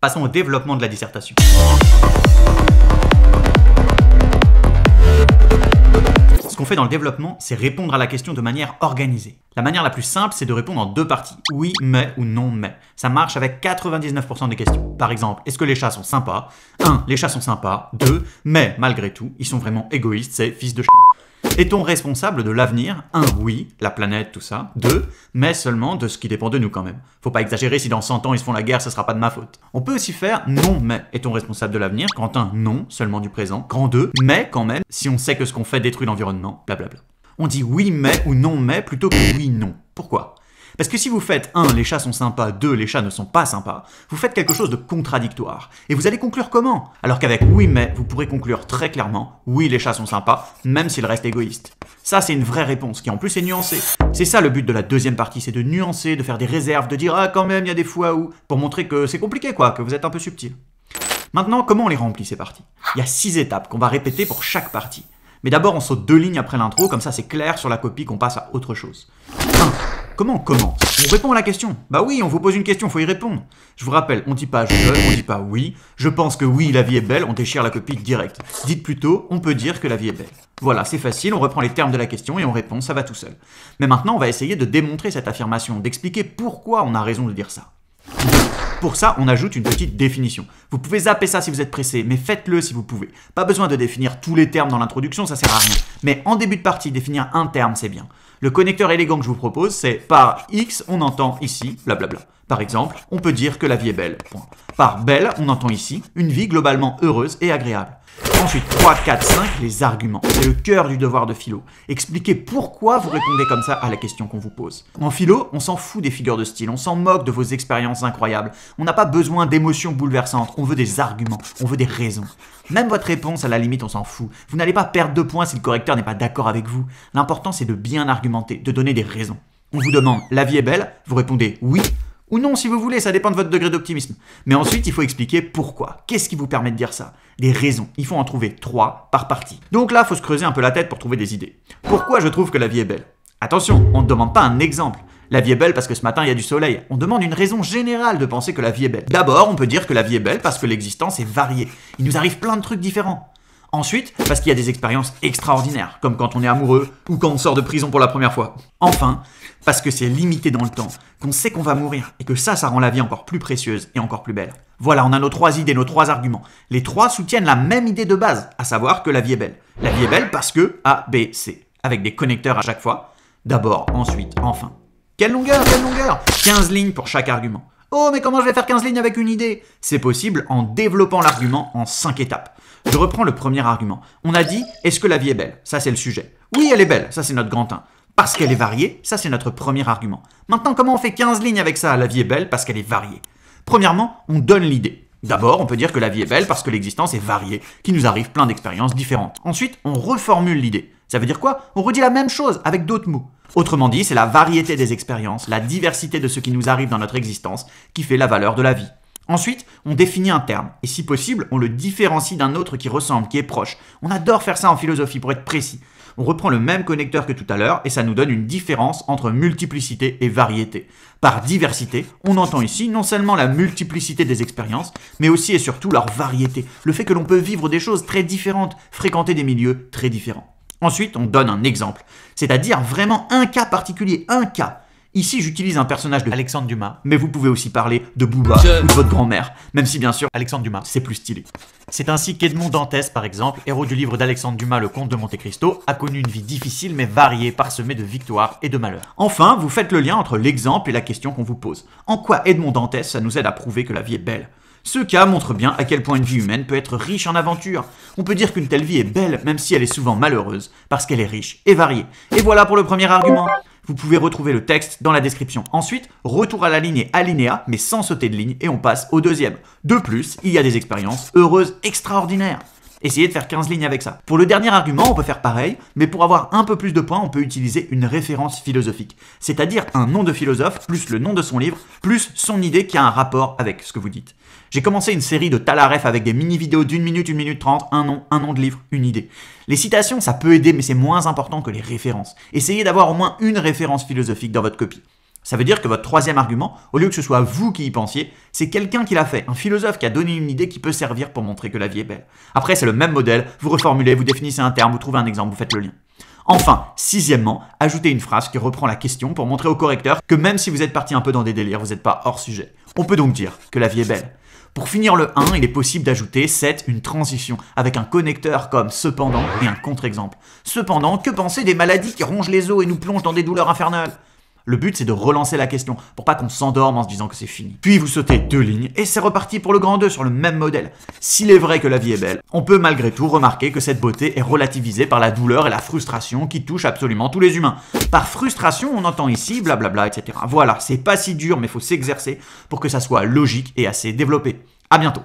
Passons au développement de la dissertation. Ce qu'on fait dans le développement, c'est répondre à la question de manière organisée. La manière la plus simple, c'est de répondre en deux parties. Oui, mais ou non, mais. Ça marche avec 99% des questions. Par exemple, est-ce que les chats sont sympas 1. Les chats sont sympas. 2. Mais, malgré tout, ils sont vraiment égoïstes, c'est fils de ch**. Est-on responsable de l'avenir Un, oui, la planète, tout ça. Deux, mais seulement de ce qui dépend de nous quand même. Faut pas exagérer, si dans 100 ans ils se font la guerre, ce sera pas de ma faute. On peut aussi faire non, mais est-on responsable de l'avenir Quand un, non, seulement du présent. Grand deux, mais quand même, si on sait que ce qu'on fait détruit l'environnement, blablabla. On dit oui, mais ou non, mais plutôt que oui, non. Pourquoi parce que si vous faites 1. Les chats sont sympas, 2. Les chats ne sont pas sympas, vous faites quelque chose de contradictoire. Et vous allez conclure comment Alors qu'avec oui mais, vous pourrez conclure très clairement oui les chats sont sympas, même s'ils restent égoïstes. Ça c'est une vraie réponse qui en plus est nuancée. C'est ça le but de la deuxième partie, c'est de nuancer, de faire des réserves, de dire ah quand même il y a des fois où, pour montrer que c'est compliqué quoi, que vous êtes un peu subtil. Maintenant, comment on les remplit ces parties Il y a six étapes qu'on va répéter pour chaque partie. Mais d'abord, on saute deux lignes après l'intro, comme ça c'est clair sur la copie qu'on passe à autre chose. 1. Comment Comment On répond à la question. Bah oui, on vous pose une question, faut y répondre. Je vous rappelle, on dit pas je, on dit pas oui. Je pense que oui, la vie est belle, on déchire la copie directe. Dites plutôt, on peut dire que la vie est belle. Voilà, c'est facile, on reprend les termes de la question et on répond, ça va tout seul. Mais maintenant, on va essayer de démontrer cette affirmation, d'expliquer pourquoi on a raison de dire ça. Pour ça, on ajoute une petite définition. Vous pouvez zapper ça si vous êtes pressé, mais faites-le si vous pouvez. Pas besoin de définir tous les termes dans l'introduction, ça sert à rien. Mais en début de partie, définir un terme, c'est bien. Le connecteur élégant que je vous propose, c'est par X, on entend ici, blablabla. Par exemple, on peut dire que la vie est belle. Par belle, on entend ici une vie globalement heureuse et agréable. Ensuite, 3, 4, 5, les arguments. C'est le cœur du devoir de philo. Expliquez pourquoi vous répondez comme ça à la question qu'on vous pose. En philo, on s'en fout des figures de style, on s'en moque de vos expériences incroyables. On n'a pas besoin d'émotions bouleversantes, on veut des arguments, on veut des raisons. Même votre réponse, à la limite, on s'en fout. Vous n'allez pas perdre de points si le correcteur n'est pas d'accord avec vous. L'important, c'est de bien argumenter, de donner des raisons. On vous demande, la vie est belle Vous répondez oui. Ou non, si vous voulez, ça dépend de votre degré d'optimisme. Mais ensuite, il faut expliquer pourquoi. Qu'est-ce qui vous permet de dire ça Des raisons. Il faut en trouver trois par partie. Donc là, il faut se creuser un peu la tête pour trouver des idées. Pourquoi je trouve que la vie est belle Attention, on ne demande pas un exemple. La vie est belle parce que ce matin il y a du soleil. On demande une raison générale de penser que la vie est belle. D'abord, on peut dire que la vie est belle parce que l'existence est variée. Il nous arrive plein de trucs différents. Ensuite, parce qu'il y a des expériences extraordinaires, comme quand on est amoureux ou quand on sort de prison pour la première fois. Enfin, parce que c'est limité dans le temps, qu'on sait qu'on va mourir et que ça, ça rend la vie encore plus précieuse et encore plus belle. Voilà, on a nos trois idées, nos trois arguments. Les trois soutiennent la même idée de base, à savoir que la vie est belle. La vie est belle parce que A, B, C, avec des connecteurs à chaque fois. D'abord, ensuite, enfin. Quelle longueur, quelle longueur 15 lignes pour chaque argument. Oh, mais comment je vais faire 15 lignes avec une idée C'est possible en développant l'argument en 5 étapes. Je reprends le premier argument. On a dit, est-ce que la vie est belle Ça, c'est le sujet. Oui, elle est belle, ça, c'est notre grand 1. Parce qu'elle est variée, ça, c'est notre premier argument. Maintenant, comment on fait 15 lignes avec ça La vie est belle parce qu'elle est variée. Premièrement, on donne l'idée. D'abord, on peut dire que la vie est belle parce que l'existence est variée, qu'il nous arrive plein d'expériences différentes. Ensuite, on reformule l'idée. Ça veut dire quoi On redit la même chose avec d'autres mots. Autrement dit, c'est la variété des expériences, la diversité de ce qui nous arrive dans notre existence qui fait la valeur de la vie. Ensuite, on définit un terme, et si possible, on le différencie d'un autre qui ressemble, qui est proche. On adore faire ça en philosophie pour être précis. On reprend le même connecteur que tout à l'heure, et ça nous donne une différence entre multiplicité et variété. Par diversité, on entend ici non seulement la multiplicité des expériences, mais aussi et surtout leur variété, le fait que l'on peut vivre des choses très différentes, fréquenter des milieux très différents. Ensuite, on donne un exemple, c'est-à-dire vraiment un cas particulier, un cas. Ici, j'utilise un personnage de Alexandre Dumas, mais vous pouvez aussi parler de Booba ou de votre grand-mère, même si bien sûr, Alexandre Dumas, c'est plus stylé. C'est ainsi qu'Edmond Dantès, par exemple, héros du livre d'Alexandre Dumas, Le Comte de Monte Cristo, a connu une vie difficile mais variée, parsemée de victoires et de malheurs. Enfin, vous faites le lien entre l'exemple et la question qu'on vous pose. En quoi Edmond Dantès, ça nous aide à prouver que la vie est belle ce cas montre bien à quel point une vie humaine peut être riche en aventures. On peut dire qu'une telle vie est belle, même si elle est souvent malheureuse, parce qu'elle est riche et variée. Et voilà pour le premier argument. Vous pouvez retrouver le texte dans la description. Ensuite, retour à la ligne et alinéa, mais sans sauter de ligne, et on passe au deuxième. De plus, il y a des expériences heureuses extraordinaires. Essayez de faire 15 lignes avec ça. Pour le dernier argument, on peut faire pareil, mais pour avoir un peu plus de points, on peut utiliser une référence philosophique, c'est-à-dire un nom de philosophe plus le nom de son livre, plus son idée qui a un rapport avec ce que vous dites. J'ai commencé une série de talaref avec des mini-vidéos d'une minute, une minute trente, un nom, un nom de livre, une idée. Les citations, ça peut aider, mais c'est moins important que les références. Essayez d'avoir au moins une référence philosophique dans votre copie. Ça veut dire que votre troisième argument, au lieu que ce soit vous qui y pensiez, c'est quelqu'un qui l'a fait, un philosophe qui a donné une idée qui peut servir pour montrer que la vie est belle. Après, c'est le même modèle, vous reformulez, vous définissez un terme, vous trouvez un exemple, vous faites le lien. Enfin, sixièmement, ajoutez une phrase qui reprend la question pour montrer au correcteur que même si vous êtes parti un peu dans des délires, vous n'êtes pas hors sujet. On peut donc dire que la vie est belle. Pour finir le 1, il est possible d'ajouter 7 une transition, avec un connecteur comme cependant et un contre-exemple. Cependant, que penser des maladies qui rongent les os et nous plongent dans des douleurs infernales le but, c'est de relancer la question, pour pas qu'on s'endorme en se disant que c'est fini. Puis vous sautez deux lignes, et c'est reparti pour le grand 2 sur le même modèle. S'il est vrai que la vie est belle, on peut malgré tout remarquer que cette beauté est relativisée par la douleur et la frustration qui touchent absolument tous les humains. Par frustration, on entend ici blablabla, etc. Voilà, c'est pas si dur, mais faut s'exercer pour que ça soit logique et assez développé. À bientôt